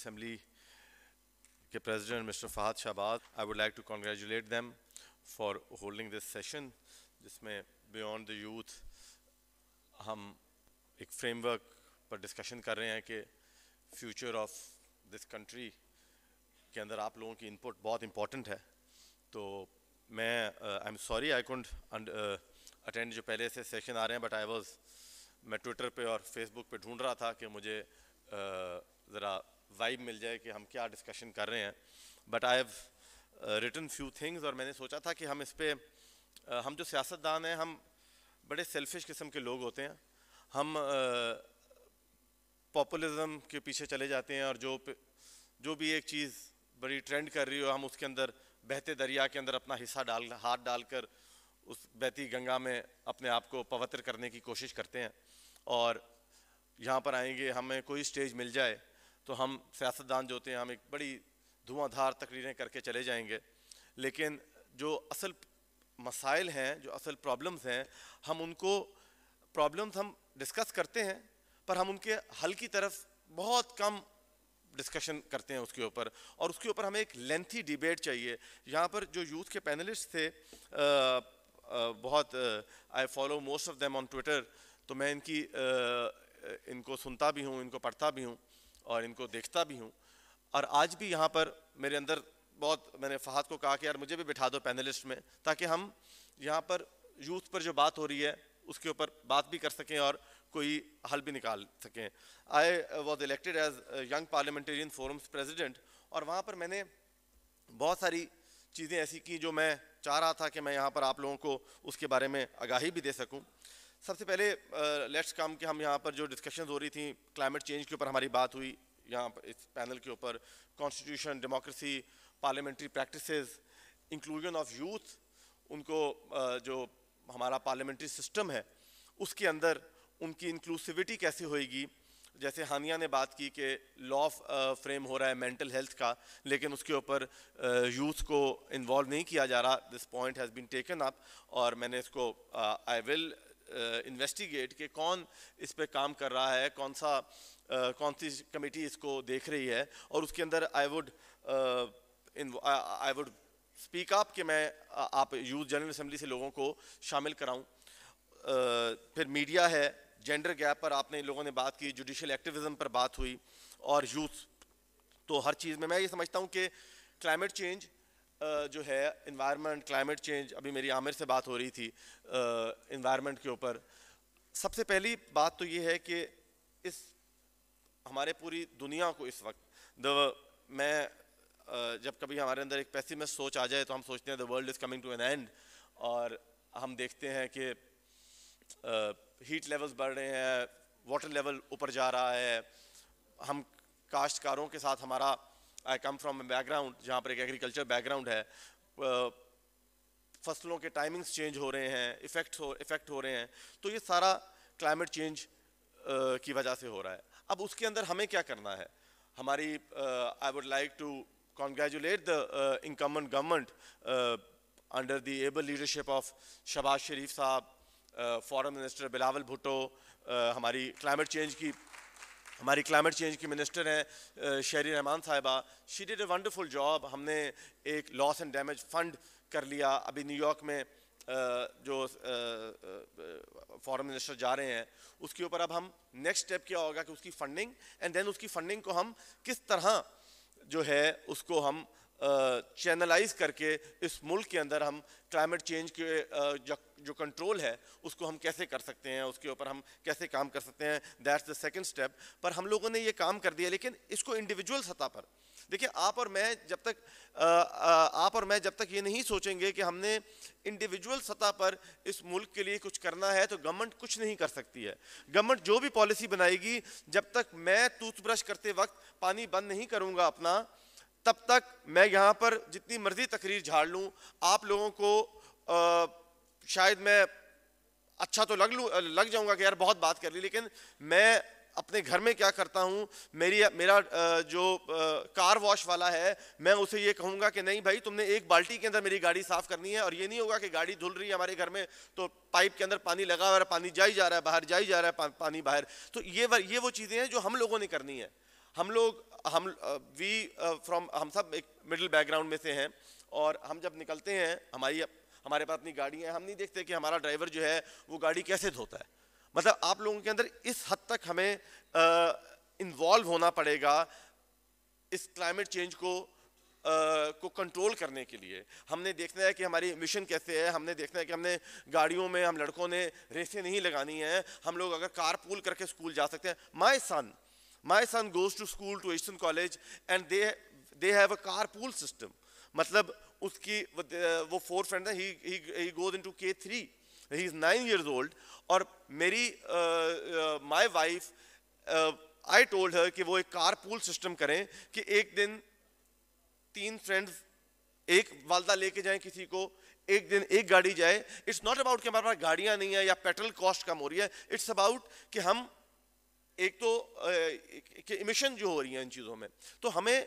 Assembly के president mister Fahad Shahbaz I would like to congratulate them for holding this session जिसमें beyond the youth हम एक framework पर discussion कर रहे हैं कि फ्यूचर ऑफ दिस कंट्री के अंदर आप लोगों की इनपुट बहुत इम्पॉर्टेंट है तो मैं I am sorry I couldn't attend जो पहले से सेशन आ रहे हैं बट आई वॉज मैं ट्विटर पे और फेसबुक पे ढूंढ रहा था कि मुझे uh, ज़रा वाइब मिल जाए कि हम क्या डिस्कशन कर रहे हैं but I have written few things और मैंने सोचा था कि हम इस पर uh, हम जो सियासतदान हैं हम बड़े सेल्फिश किस्म के लोग होते हैं हम पॉपुलिज्म uh, के पीछे चले जाते हैं और जो जो भी एक चीज़ बड़ी ट्रेंड कर रही हो हम उसके अंदर बहते दरिया के अंदर अपना हिस्सा डाल हाथ डालकर उस बहती गंगा में अपने आप को पवित्र करने की कोशिश करते हैं और यहाँ पर आएंगे हमें कोई स्टेज मिल जाए तो हम सियासतदान जो होते हैं हम एक बड़ी धुआंधार तकरीरें करके चले जाएंगे लेकिन जो असल मसाइल हैं जो असल प्रॉब्लम्स हैं हम उनको प्रॉब्लम्स हम डिस्कस करते हैं पर हम उनके हल की तरफ बहुत कम डिस्कशन करते हैं उसके ऊपर और उसके ऊपर हमें एक लेंथी डिबेट चाहिए यहाँ पर जो यूथ के पैनलिस्ट थे आ, आ, बहुत I follow most of them on Twitter तो मैं इनकी आ, इनको सुनता भी हूँ इनको पढ़ता भी हूँ और इनको देखता भी हूँ और आज भी यहाँ पर मेरे अंदर बहुत मैंने फहाद को कहा कि यार मुझे भी बिठा दो पैनलिस्ट में ताकि हम यहाँ पर यूथ पर जो बात हो रही है उसके ऊपर बात भी कर सकें और कोई हल भी निकाल सकें I was elected as young parliamentarian forums president और वहाँ पर मैंने बहुत सारी चीज़ें ऐसी की जो मैं चाह रहा था कि मैं यहाँ पर आप लोगों को उसके बारे में आगाही भी दे सकूँ सबसे पहले लेट्स कम कि हम यहाँ पर जो डिस्कशन हो रही थी क्लाइमेट चेंज के ऊपर हमारी बात हुई यहाँ पर इस पैनल के ऊपर constitution democracy parliamentary practice inclusion of youth उनको जो हमारा पार्लियामेंट्री सिस्टम है उसके अंदर उनकी इंक्लूसिविटी कैसे होएगी जैसे हानिया ने बात की कि लॉ फ्रेम हो रहा है मेंटल हेल्थ का लेकिन उसके ऊपर यूथ को इन्वॉल्व नहीं किया जा रहा this point has been taken up और मैंने इसको आई विल इन्वेस्टिगेट कि कौन इस पर काम कर रहा है कौन सा कौन सी कमेटी इसको देख रही है और उसके अंदर I would I would speak up कि मैं आप यूथ जनरल असम्बली से लोगों को शामिल कराऊं फिर मीडिया है जेंडर गैप पर आपने लोगों ने बात की जुडिशल एक्टिविज़म पर बात हुई और यूथ तो हर चीज़ में मैं ये समझता हूँ कि क्लाइमेट चेंज जो है इन्वायरमेंट क्लाइमेट चेंज अभी मेरी आमिर से बात हो रही थी इन्वायरमेंट के ऊपर सबसे पहली बात तो ये है कि इस हमारे पूरी दुनिया को इस वक्त द मैं जब कभी हमारे अंदर एक पैसे में सोच आ जाए तो हम सोचते हैं the world is coming to an end और हम देखते हैं कि हीट लेवल्स बढ़ रहे हैं वाटर लेवल ऊपर जा रहा है हम काश्तकारों के साथ हमारा आई कम फ्रॉम बैकग्राउंड जहाँ पर एक एग्रीकल्चर बैकग्राउंड है फसलों के टाइमिंग्स चेंज हो रहे हैं इफेक्ट हो इफेक्ट हो रहे हैं तो ये सारा क्लाइमेट चेंज की वजह से हो रहा है अब उसके अंदर हमें क्या करना है हमारी I would like to congratulate the incumbent government under the able leadership of Shahbaz Sharif sahab foreign minister Bilawal Bhutto हमारी क्लाइमेट चेंज की हमारी क्लाइमेट चेंज की मिनिस्टर हैं Sherry Rehman sahiba she did a wonderful job हमने एक लॉस एंड डैमेज फंड कर लिया अभी न्यूयॉर्क में जो फॉरेन मिनिस्टर जा रहे हैं उसके ऊपर अब हम नेक्स्ट स्टेप क्या होगा कि उसकी फंडिंग एंड देन उसकी फंडिंग को हम किस तरह जो है उसको हम चैनलाइज करके इस मुल्क के अंदर हम क्लाइमेट चेंज के जो, जो कंट्रोल है उसको हम कैसे कर सकते हैं उसके ऊपर हम कैसे काम कर सकते हैं दैट्स द सेकंड स्टेप पर हम लोगों ने ये काम कर दिया लेकिन इसको इंडिविजुअल सतह पर देखिए आप और मैं जब तक आ, आ, आप और मैं जब तक ये नहीं सोचेंगे कि हमने इंडिविजुअल सतह पर इस मुल्क के लिए कुछ करना है तो गवर्नमेंट कुछ नहीं कर सकती है गवर्नमेंट जो भी पॉलिसी बनाएगी जब तक मैं टूथब्रश करते वक्त पानी बंद नहीं करूँगा अपना तब तक मैं यहाँ पर जितनी मर्जी तकरीर झाड़ लूँ आप लोगों को आ, शायद मैं अच्छा तो लग लूँ लग जाऊँगा कि यार बहुत बात कर ली लेकिन मैं अपने घर में क्या करता हूँ मेरी मेरा जो कार वॉश वाला है मैं उसे ये कहूँगा कि नहीं भाई तुमने एक बाल्टी के अंदर मेरी गाड़ी साफ़ करनी है और ये नहीं होगा कि गाड़ी धुल रही है हमारे घर में तो पाइप के अंदर पानी लगा हुआ है पानी जा ही जा रहा है बाहर जा ही जा रहा है पानी बाहर तो ये ये वो चीज़ें हैं जो हम लोगों ने करनी है हम लोग हम वी फ्रॉम हम सब एक मिडिल बैकग्राउंड में से हैं और हम जब निकलते हैं हमारी हमारे पास अपनी गाड़ी है हम नहीं देखते कि हमारा ड्राइवर जो है वो गाड़ी कैसे धोता है मतलब आप लोगों के अंदर इस हद तक हमें इन्वॉल्व होना पड़ेगा इस क्लाइमेट चेंज को आ, को कंट्रोल करने के लिए हमने देखना है कि हमारी मिशन कैसे है हमने देखना है कि हमने गाड़ियों में हम लड़कों ने रेसें नहीं लगानी हैं हम लोग अगर कार पूल करके स्कूल जा सकते हैं my son son goes to school to Asian college and they they have a car pool system मतलब उसकी वो फोर फ्रेंड है he goes in to K three he is nine years old और मेरी my wife I told her कि वो एक car pool system करें कि एक दिन तीन फ्रेंड्स एक वालदा लेके जाएं किसी को एक दिन एक गाड़ी जाए इट्स नॉट अबाउट कि हमारे पास गाड़ियाँ नहीं है या पेट्रोल कॉस्ट कम हो रही है इट्स अबाउट कि हम एक तो इमिशन जो हो रही है इन चीज़ों में तो हमें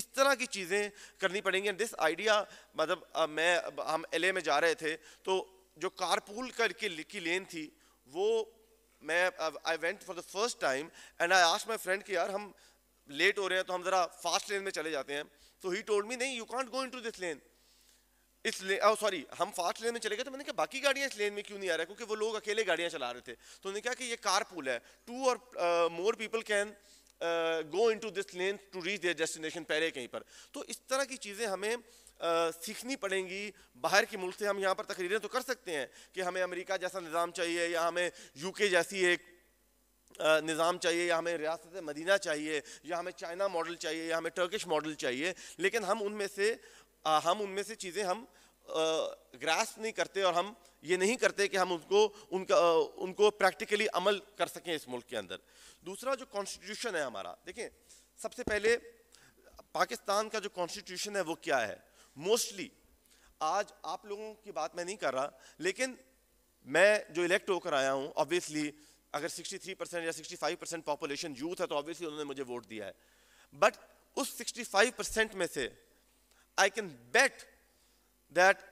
इस तरह की चीज़ें करनी पड़ेंगी दिस आइडिया मतलब मैं हम एल में जा रहे थे तो जो कारपूल करके लिखी लेन थी वो मैं I went for the first time and I ask my friend कि यार हम लेट हो रहे हैं तो हम ज़रा फास्ट लेन में चले जाते हैं तो ही टोल्ड मी नहीं you can't go into this lane is ले सॉरी हम फास्ट लेन में चले गए तो मैंने कहा बाकी गाड़ियाँ इस लेन में क्यों नहीं आ रहा क्योंकि वो लोग अकेले गाड़ियाँ चला रहे थे तो उन्होंने कहा कि ये कार पुल है two or more people can go into this lane to reach their destination पहले कहीं पर तो इस तरह की चीज़ें हमें Uh, सीखनी पड़ेंगी बाहर के मुल्क से हम यहाँ पर तकरीरें तो कर सकते हैं कि हमें अमेरिका जैसा निज़ाम चाहिए या हमें यूके जैसी एक uh, निज़ाम चाहिए या हमें रियासत मदीना चाहिए या हमें चाइना मॉडल चाहिए या हमें टर्किश मॉडल चाहिए लेकिन हम उनमें से आ, हम उनमें से चीज़ें हम ग्रास नहीं करते और हम ये नहीं करते कि हम उनको उनका उनको प्रैक्टिकली अमल कर सकें इस मुल्क के अंदर दूसरा जो कॉन्स्टिट्यूशन है हमारा देखें सबसे पहले पाकिस्तान का जो कॉन्स्टिट्यूशन है वो क्या है मोस्टली आज आप लोगों की बात मैं नहीं कर रहा लेकिन मैं जो इलेक्ट होकर आया हूँ ऑब्वियसली अगर 63 परसेंट या 65 परसेंट पॉपुलेशन यूथ है तो ऑब्वियसली उन्होंने मुझे वोट दिया है बट उस 65 परसेंट में से I can bet that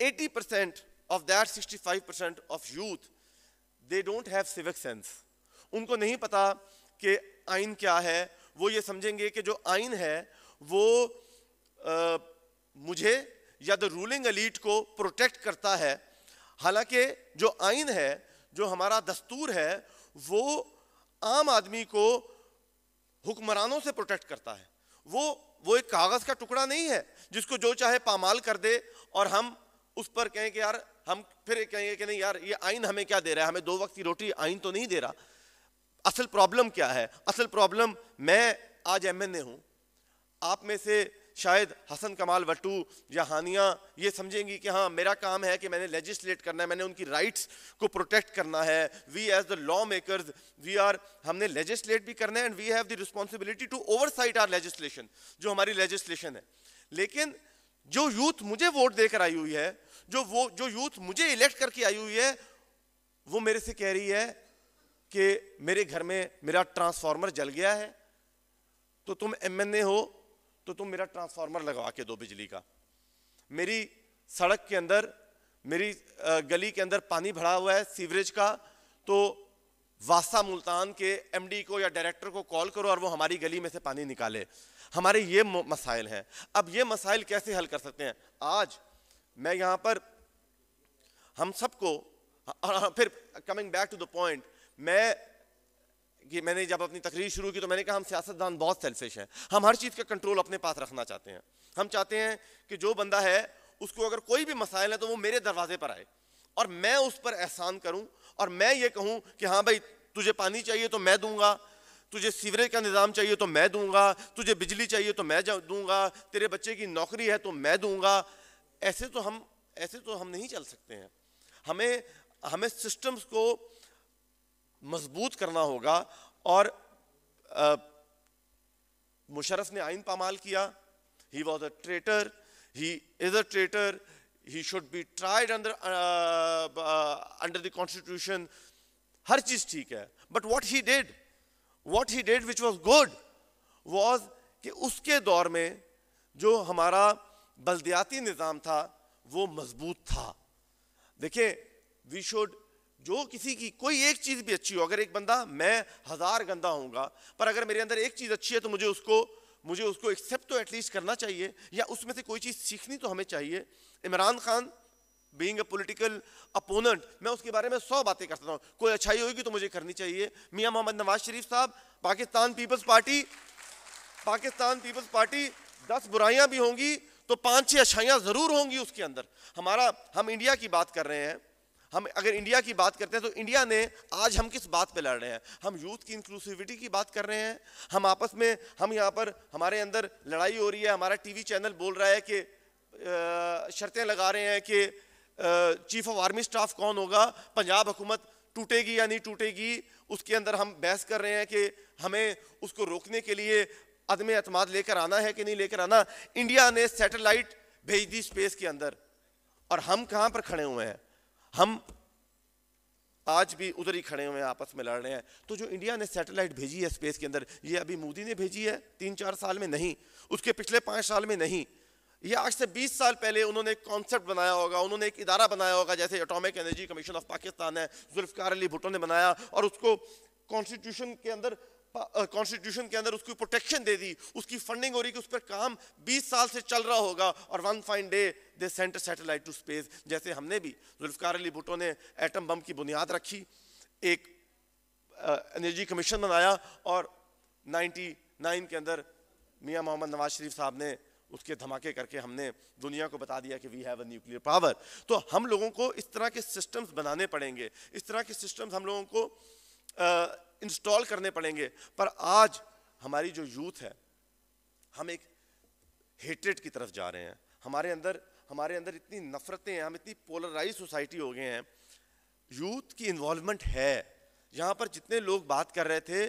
80% of that 65% of youth, they don't have civic sense. उनको नहीं पता कि आइन क्या है वो ये समझेंगे कि जो आइन है वो आ, मुझे या द रूलिंग अलीट को प्रोटेक्ट करता है हालांकि जो आइन है जो हमारा दस्तूर है वो आम आदमी को हुक्मरानों से प्रोटेक्ट करता है वो वो एक कागज़ का टुकड़ा नहीं है जिसको जो चाहे पामाल कर दे और हम उस पर कहें कि यार हम फिर कहेंगे कि नहीं यार ये आइन हमें क्या दे रहा है हमें दो वक्त की रोटी आइन तो नहीं दे रहा असल प्रॉब्लम क्या है असल प्रॉब्लम मैं आज एम एन ए हूँ आप में से शायद हसन कमाल वटू या हानिया ये समझेंगी कि हाँ मेरा काम है कि मैंने लेजिस्लेट करना है मैंने उनकी राइट्स को प्रोटेक्ट करना है we as the law makers we are हमने लेजिस्लेट भी करना है and we have the responsibility to oversight our legislation जो हमारी लेजिस्लेशन है लेकिन जो यूथ मुझे वोट देकर आई हुई है जो वो जो यूथ मुझे इलेक्ट करके आई हुई है वो मेरे से कह रही है कि मेरे घर में मेरा ट्रांसफार्मर जल गया है तो तुम एमएनए हो तो तुम मेरा ट्रांसफार्मर लगवा के दो बिजली का मेरी सड़क के अंदर मेरी गली के अंदर पानी भरा हुआ है सीवरेज का तो वासा मुल्तान के एमडी को या डायरेक्टर को कॉल करो और वो हमारी गली में से पानी निकाले हमारे ये मसाइल हैं अब ये मसाइल कैसे हल कर सकते हैं आज मैं यहाँ पर हम सबको फिर coming back to the point मैं कि मैंने जब अपनी तकरीर शुरू की तो मैंने कहा हम सियासतदान बहुत सेल्फिश हैं हम हर चीज़ का कंट्रोल अपने पास रखना चाहते हैं हम चाहते हैं कि जो बंदा है उसको अगर कोई भी मसाइल है तो वो मेरे दरवाजे पर आए और मैं उस पर एहसान करूँ और मैं ये कहूँ कि हाँ भाई तुझे पानी चाहिए तो मैं दूंगा तुझे सीवरेज का निज़ाम चाहिए तो मैं दूंगा तुझे बिजली चाहिए तो मैं दूंगा तेरे बच्चे की नौकरी है तो मैं दूंगा ऐसे तो हम ऐसे तो हम नहीं चल सकते हैं हमें हमें सिस्टम्स को मजबूत करना होगा और मुशरफ ने आइन पामाल किया he was a traitor he is a traitor he should be tried under under the constitution हर चीज ठीक है but what he did what he did which was good was कि उसके दौर में जो हमारा बलदियाती निज़ाम था वो मजबूत था देखिए वी शुड जो किसी की कोई एक चीज़ भी अच्छी हो अगर एक बंदा मैं हज़ार गंदा होऊंगा पर अगर मेरे अंदर एक चीज़ अच्छी है तो मुझे उसको मुझे उसको एक्सेप्ट तो एटलीस्ट करना चाहिए या उसमें से कोई चीज़ सीखनी तो हमें चाहिए Imran Khan being a political opponent मैं उसके बारे में सौ बातें करता हूँ कोई अच्छाई होगी तो मुझे करनी चाहिए मियाँ Mohammad Nawaz Sharif sahab Pakistan people's party Pakistan people's party दस बुराइयाँ भी होंगी तो पाँच छः अच्छाइयाँ ज़रूर होंगी उसके अंदर हमारा हम इंडिया की बात कर रहे हैं हम अगर इंडिया की बात करते हैं तो इंडिया ने आज हम किस बात पे लड़ रहे हैं हम यूथ की इंक्लूसिविटी की बात कर रहे हैं हम आपस में हम यहाँ पर हमारे अंदर लड़ाई हो रही है हमारा टीवी चैनल बोल रहा है कि शर्तें लगा रहे हैं कि चीफ ऑफ आर्मी स्टाफ कौन होगा पंजाब हुकूमत टूटेगी या नहीं टूटेगी उसके अंदर हम बहस कर रहे हैं कि हमें उसको रोकने के लिए अदम अतमाद लेकर आना है कि नहीं लेकर आना इंडिया ने सेटेलाइट भेज दी स्पेस के अंदर और हम कहाँ पर खड़े हुए हैं हम आज भी उधर ही खड़े हुए हैं आपस में लड़ रहे हैं तो जो इंडिया ने सैटेलाइट भेजी है स्पेस के अंदर ये अभी मोदी ने भेजी है तीन चार साल में नहीं उसके पिछले पाँच साल में नहीं ये आज से 20 साल पहले उन्होंने एक कॉन्सेप्ट बनाया होगा उन्होंने एक इदारा बनाया होगा जैसे atomic energy commission of Pakistan है जुल्फकार अली भुट्टो ने बनाया और उसको कॉन्स्टिट्यूशन के अंदर कॉन्स्टिट्यूशन के अंदर उसकी प्रोटेक्शन दे दी उसकी फंडिंग हो रही कि उस पर काम 20 साल से चल रहा होगा और one fine day they sent a satellite to space जैसे हमने भी जुल्फकार अली भुटो ने एटम बम की बुनियाद रखी एक एनर्जी कमीशन बनाया और 99 के अंदर मियाँ मोहम्मद नवाज शरीफ साहब ने उसके धमाके करके हमने दुनिया को बता दिया कि we have a nuclear power तो हम लोगों को इस तरह के सिस्टम्स बनाने पड़ेंगे इस तरह के सिस्टम्स हम लोगों को आ, इंस्टॉल करने पड़ेंगे पर आज हमारी जो यूथ है हम एक हेटरेट की तरफ जा रहे हैं हमारे अंदर हमारे अंदर इतनी नफरतें हैं हम इतनी पोलराइज सोसाइटी हो गए हैं यूथ की इन्वॉल्वमेंट है यहाँ पर जितने लोग बात कर रहे थे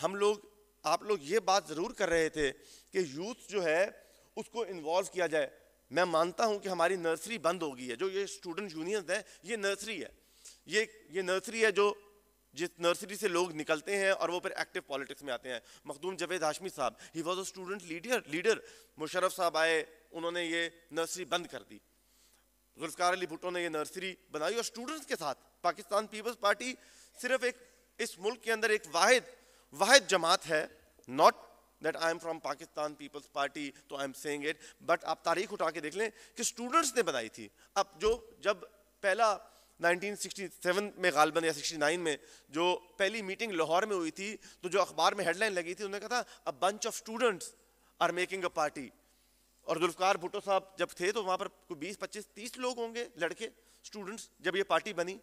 हम लोग आप लोग ये बात ज़रूर कर रहे थे कि यूथ जो है उसको इन्वॉल्व किया जाए मैं मानता हूँ कि हमारी नर्सरी बंद हो गई है जो ये स्टूडेंट यूनियन है ये नर्सरी है ये ये नर्सरी है जो जिस नर्सरी से लोग निकलते हैं और वो फिर एक्टिव पॉलिटिक्स में आते हैं Makhdoom Javed Hashmi sahab he was a student leader leader Musharraf sahab आए उन्होंने ये नर्सरी बंद कर दी गुलस्कार अली भुट्टो ने ये नर्सरी बनाई और स्टूडेंट्स के साथ पाकिस्तान पीपल्स पार्टी सिर्फ एक इस मुल्क के अंदर एक वाहिद वाहिद जमात है not that I am from Pakistan people's party तो I am saying it but आप तारीख उठा के देख लें कि स्टूडेंट्स ने बनाई थी अब जो जब पहला 1967 में गालबन या 69 में जो पहली मीटिंग लाहौर में हुई थी तो जो अखबार में हेडलाइन लगी थी उन्होंने कहा था a bunch of students are making a party और जुल्फकार भुट्टो साहब जब थे तो वहाँ पर कोई बीस पच्चीस तीस लोग होंगे लड़के स्टूडेंट्स जब ये पार्टी बनी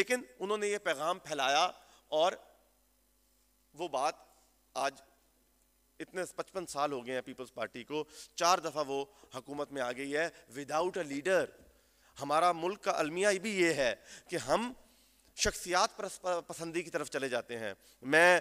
लेकिन उन्होंने ये पैगाम फैलाया और वो बात आज इतने पचपन साल हो गए हैं पीपल्स पार्टी को चार दफ़ा वो हुकूमत में आ गई है विदाउट अ लीडर हमारा मुल्क का अलमिया भी ये है कि हम शख्सियात पसंदी की तरफ चले जाते हैं मैं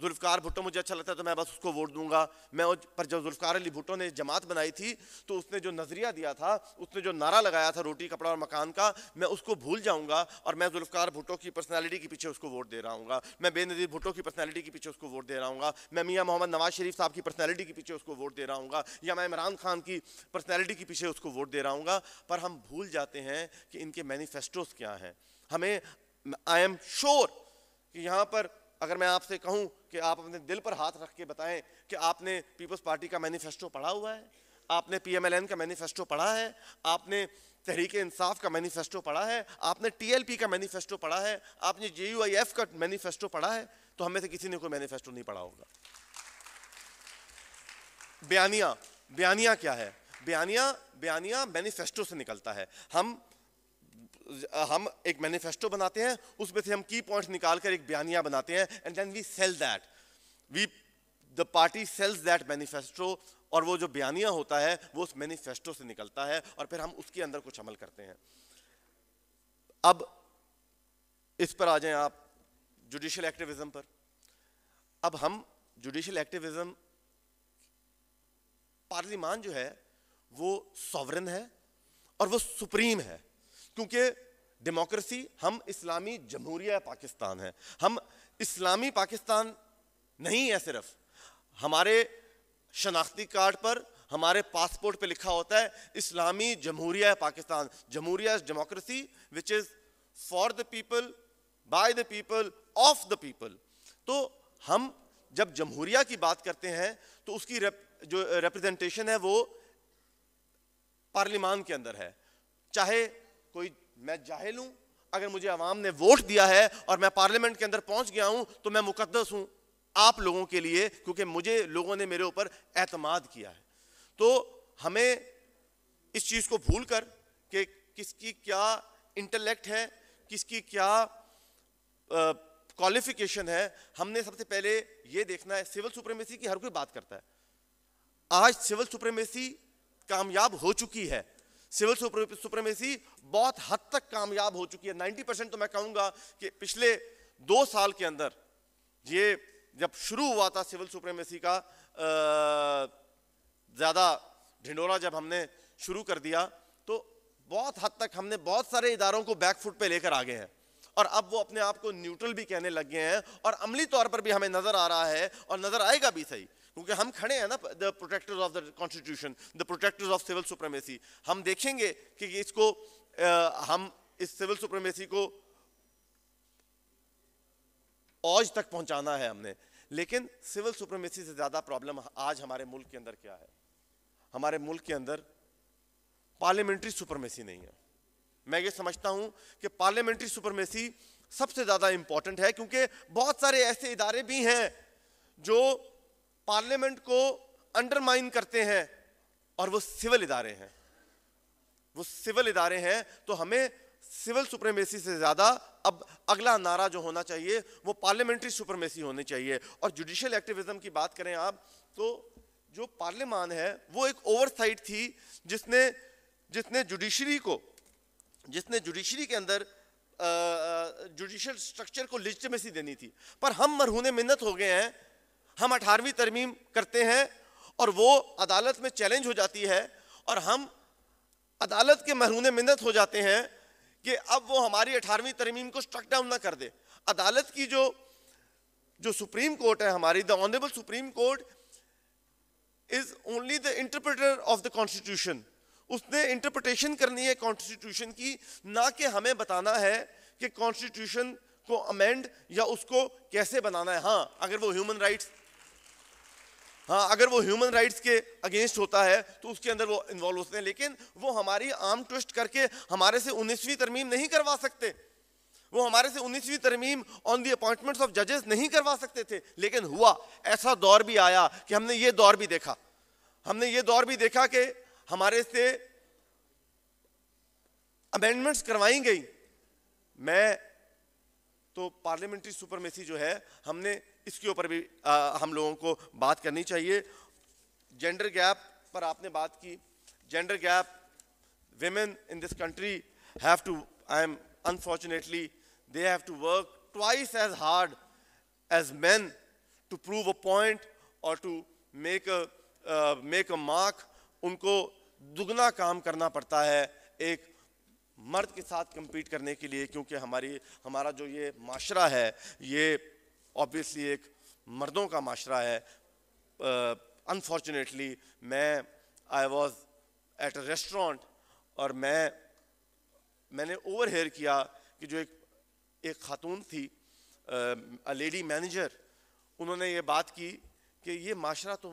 जुल्फ़ार भुट्टो मुझे अच्छा लगता है तो मैं बस उसको वोट दूंगा मैं उस पर जब जुल्फ़ार अली भुट्टो ने जमात बनाई थी तो उसने जो नज़रिया दिया था उसने जो नारा लगाया था रोटी कपड़ा और मकान का मैं उसको भूल जाऊंगा और मैं जुल्फ़ार भुट्टो की पर्सनैलिटी के पीछे उसको वोट दे रहा हूँ मैं बेनज़ीर भुट्टो की पर्सनैलिटी के पीछे उसको वोट दे रहा हूँ मैं मियाँ मोहम्मद नवाज शरीफ साहब की पर्सनैलिटी के पीछे उसको वोट दे रहा हूँ या मैं इमरान खान की पर्सनैलिटी के पीछे उसको वोट दे रहा हूँ पर हम भूल जाते हैं कि इनके मैनीफेस्टोज़ क्या हैं हमें आई एम श्योर कि यहाँ पर अगर मैं आपसे कहूं कि आप अपने दिल पर हाथ रख के बताएं कि आपने पीपल्स पार्टी का मैनिफेस्टो पढ़ा हुआ है आपने पीएमएलएन का मैनिफेस्टो पढ़ा है आपने तहरीक इंसाफ का मैनिफेस्टो पढ़ा है आपने टीएलपी का मैनिफेस्टो पढ़ा है आपने एफ का मैनिफेस्टो पढ़ा है तो हमें से किसी ने कोई मैनिफेस्टो नहीं पढ़ा होगा बयानिया बयानिया क्या है बयानिया बयानिया मैनिफेस्टो से निकलता है हम हम एक मैनिफेस्टो बनाते हैं उसमें से हम की पॉइंट्स निकाल कर एक बयानिया बनाते हैं and then we sell that we the party sells that manifesto और वो जो बयानिया होता है वो उस मैनिफेस्टो से निकलता है और फिर हम उसके अंदर कुछ अमल करते हैं अब इस पर आ जाएं आप जुडिशियल एक्टिविज्म पर अब हम जुडिशियल एक्टिविज्म पार्लिमान जो है वो सॉवरन है और वो सुप्रीम है क्योंकि डेमोक्रेसी हम इस्लामी जमहूरिया पाकिस्तान है हम इस्लामी पाकिस्तान नहीं है सिर्फ हमारे शनाख्ती कार्ड पर हमारे पासपोर्ट पे लिखा होता है इस्लामी जमहूरिया पाकिस्तान जमहूरिया democracy which is for the people by the people of the people तो हम जब जमहूरिया की बात करते हैं तो उसकी रेप, जो रिप्रेजेंटेशन है वो पार्लिमान के अंदर है चाहे कोई मैं जाहिल हूँ अगर मुझे अवाम ने वोट दिया है और मैं पार्लियामेंट के अंदर पहुँच गया हूँ तो मैं मुकदस हूँ आप लोगों के लिए क्योंकि मुझे लोगों ने मेरे ऊपर एतमाद किया है तो हमें इस चीज़ को भूल कर कि किसकी क्या इंटेलेक्ट है किसकी क्या क्वालिफिकेशन है हमने सबसे पहले ये देखना है सिविल सुप्रीमेसी की हर कोई बात करता है आज सिविल सुप्रीमेसी कामयाब हो चुकी है सिविल सुप्रीमेसी बहुत हद तक कामयाब हो चुकी है 90 परसेंट तो मैं कहूंगा कि पिछले दो साल के अंदर ये जब शुरू हुआ था सिविल सुप्रीमेसी का ज़्यादा ढिंडोरा जब हमने शुरू कर दिया तो बहुत हद तक हमने बहुत सारे इदारों को बैकफुट पे लेकर आ गए हैं और अब वो अपने आप को न्यूट्रल भी कहने लग गए हैं और अमली तौर पर भी हमें नज़र आ रहा है और नज़र आएगा भी सही क्योंकि हम खड़े हैं ना the protectors of the constitution the protectors of civil supremacy हम देखेंगे कि इसको आ, हम इस सिविल सुप्रेमेसी को औज तक पहुंचाना है हमने लेकिन सिविल सुप्रेमेसी से ज़्यादा प्रॉब्लम आज हमारे मुल्क के अंदर क्या है हमारे मुल्क के अंदर पार्लियामेंट्री सुप्रमेसी नहीं है मैं ये समझता हूं कि पार्लियामेंट्री सुप्रमेसी सबसे ज़्यादा इंपॉर्टेंट है क्योंकि बहुत सारे ऐसे इदारे भी हैं जो पार्लियामेंट को अंडरमाइन करते हैं और वो सिविल इदारे हैं वो सिविल इदारे हैं तो हमें सिविल सुप्रीमेसी से ज़्यादा अब अगला नारा जो होना चाहिए वो पार्लियामेंट्री सुप्रीमेसी होनी चाहिए और जुडिशियल एक्टिविज्म की बात करें आप तो जो पार्लियामान है वो एक ओवरसाइट थी जिसने जिसने जुडिशरी को जिसने जुडिशरी के अंदर जुडिशियल स्ट्रक्चर को लिजिटमेसी देनी थी पर हम मरहूने मिन्नत हो गए हैं हम अठारहवीं तरमीम करते हैं और वो अदालत में चैलेंज हो जाती है और हम अदालत के महरून मिन्नत हो जाते हैं कि अब वो हमारी अठारहवीं तरमीम को स्ट्रक डाउन ना कर दे अदालत की जो जो सुप्रीम कोर्ट है हमारी the honourable supreme court is only the interpreter of the constitution उसने इंटरप्रटेशन करनी है कॉन्स्टिट्यूशन की ना कि हमें बताना है कि कॉन्स्टिट्यूशन को अमेंड या उसको कैसे बनाना है हाँ अगर वो ह्यूमन राइट्स हाँ अगर वो ह्यूमन राइट्स के अगेंस्ट होता है तो उसके अंदर वो इन्वॉल्व होते हैं लेकिन वो हमारी आर्म ट्विस्ट करके हमारे से उन्नीसवीं तरमीम नहीं करवा सकते वो हमारे से उन्नीसवीं तरमीम ऑन दी अपॉइंटमेंट्स ऑफ जजेस नहीं करवा सकते थे लेकिन हुआ ऐसा दौर भी आया कि हमने ये दौर भी देखा हमने ये दौर भी देखा कि हमारे से अमेंडमेंट्स करवाई गई मैं तो पार्लियामेंट्री सुपरमेसी जो है हमने इसके ऊपर भी आ, हम लोगों को बात करनी चाहिए जेंडर गैप पर आपने बात की gender gap women in this country have to I am unfortunately they have to work twice as hard as man to prove a point और to make make a mark उनको दुगना काम करना पड़ता है एक मर्द के साथ कंपीट करने के लिए क्योंकि हमारी हमारा जो ये माशरा है ये ऑब्वियसली एक मर्दों का माशरा है अनफॉर्चुनेटली मैं I was at a restaurant और मैं मैंने ओवर हेयर किया कि जो एक एक खातून थी अ लेडी मैनेजर उन्होंने ये बात की कि ये माशरा तो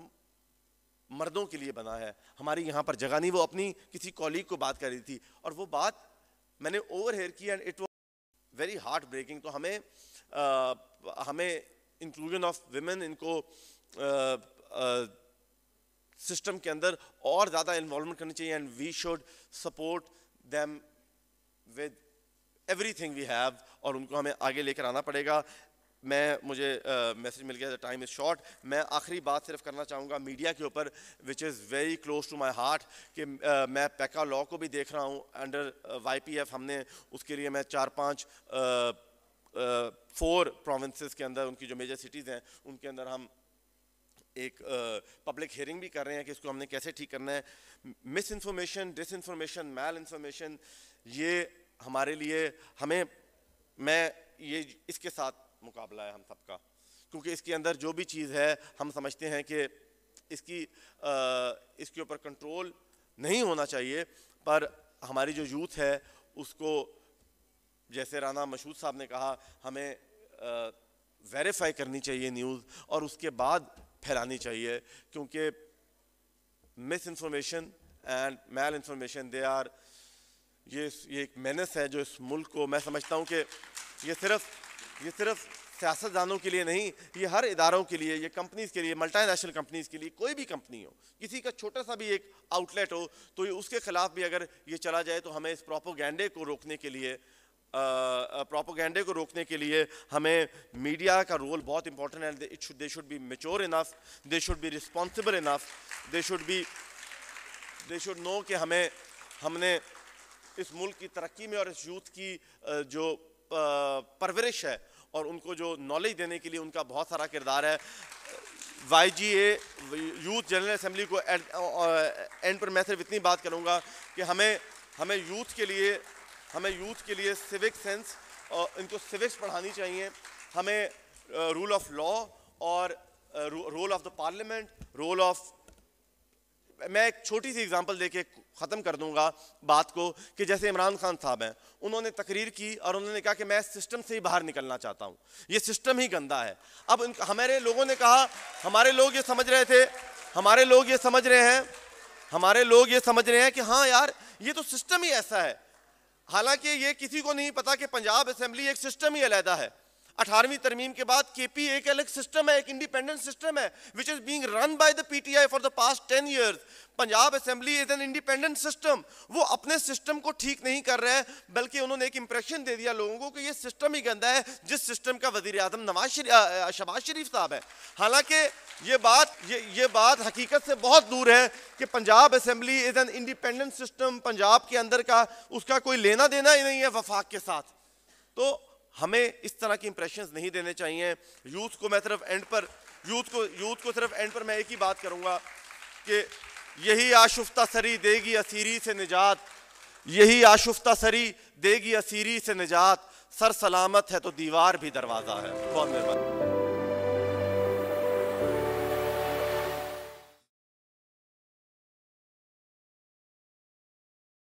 मर्दों के लिए बना है हमारी यहाँ पर जगह नहीं वो अपनी किसी कॉलीग को बात कर रही थी और वो बात मैंने ओवर हेयर किया and it very heart breaking तो हमें आ, हमें इंक्लूजन ऑफ वेमेन इनको सिस्टम के अंदर और ज़्यादा इन्वॉलमेंट करनी चाहिए and we should support them with everything we have और उनको हमें आगे लेकर आना पड़ेगा मैं मुझे मैसेज मिल गया द टाइम इज़ शॉर्ट मैं आखिरी बात सिर्फ करना चाहूँगा मीडिया के ऊपर which is very close to my heart कि uh, मैं पैका लॉ को भी देख रहा हूँ अंडर वाई हमने उसके लिए मैं चार पाँच फोर प्रोविंसेस के अंदर उनकी जो मेजर सिटीज़ हैं उनके अंदर हम एक पब्लिक uh, हियरिंग भी कर रहे हैं कि इसको हमने कैसे ठीक करना है misinformation disinformation malinformation ये हमारे लिए हमें मैं ये इसके साथ मुकाबला है हम सबका क्योंकि इसके अंदर जो भी चीज़ है हम समझते हैं कि इसकी आ, इसके ऊपर कंट्रोल नहीं होना चाहिए पर हमारी जो यूथ है उसको जैसे राना मशहूद साहब ने कहा हमें वेरीफाई करनी चाहिए न्यूज़ और उसके बाद फैलानी चाहिए क्योंकि misinformation and malinformation they are ये ये एक मेनस है जो इस मुल्क को मैं समझता हूँ कि ये सिर्फ़ ये सिर्फ सियासतदानों के लिए नहीं ये हर इदारों के लिए ये कंपनीज़ के लिए मल्टीनेशनल कंपनीज़ के लिए कोई भी कंपनी हो किसी का छोटा सा भी एक आउटलेट हो तो ये उसके ख़िलाफ़ भी अगर ये चला जाए तो हमें इस प्रोपोगेंडे को रोकने के लिए प्रोपोगेंडे को रोकने के लिए हमें मीडिया का रोल बहुत इंपॉर्टेंट है it should they should be mature enough they should be responsible enough they should be they should know कि हमें हमने इस मुल्क की तरक्की में और इस यूथ की जो परवरिश है और उनको जो नॉलेज देने के लिए उनका बहुत सारा किरदार है Y G A youth general assembly को एंड पर मैं सिर्फ इतनी बात करूँगा कि हमें हमें यूथ के लिए हमें यूथ के लिए सिविक सेंस और इनको सिविक्स पढ़ानी चाहिए हमें रूल ऑफ लॉ और role of the parliament role of मैं एक छोटी सी एग्जांपल देके ख़त्म कर दूंगा बात को कि जैसे इमरान खान साहब हैं उन्होंने तकरीर की और उन्होंने कहा कि मैं सिस्टम से ही बाहर निकलना चाहता हूँ ये सिस्टम ही गंदा है अब हमारे लोगों ने कहा हमारे लोग ये समझ रहे थे हमारे लोग ये समझ रहे हैं हमारे लोग ये समझ रहे हैं कि हाँ यार ये तो सिस्टम ही ऐसा है हालांकि ये किसी को नहीं पता कि पंजाब असम्बली एक सिस्टम ही अलहदा है अठारहवीं तरमीम के बाद केपी एक अलग सिस्टम है एक इंडिपेंडेंट सिस्टम है which is being run by the PTI for the past ten years Punjab assembly is an independent system वो अपने सिस्टम को ठीक नहीं कर रहे हैं बल्कि उन्होंने एक इंप्रेशन दे दिया लोगों को कि ये सिस्टम ही गंदा है जिस सिस्टम का वजीर आजम नवाज शबाज शरीफ साहब है हालांकि ये बात ये ये बात हकीकत से बहुत दूर है कि Punjab assembly is an independent system Punjab के अंदर का उसका कोई लेना देना ही नहीं है वफाक के साथ तो हमें इस तरह की इंप्रेशन नहीं देने चाहिए यूथ को मैं सिर्फ एंड पर यूथ को यूथ को सिर्फ एंड पर मैं एक ही बात करूँगा कि यही आशुफ्ता सरी देगी असीरी से निजात यही आशुफ्ता सरी देगी असीरी से निजात सर सलामत है तो दीवार भी दरवाज़ा है बहुत मेहरबानी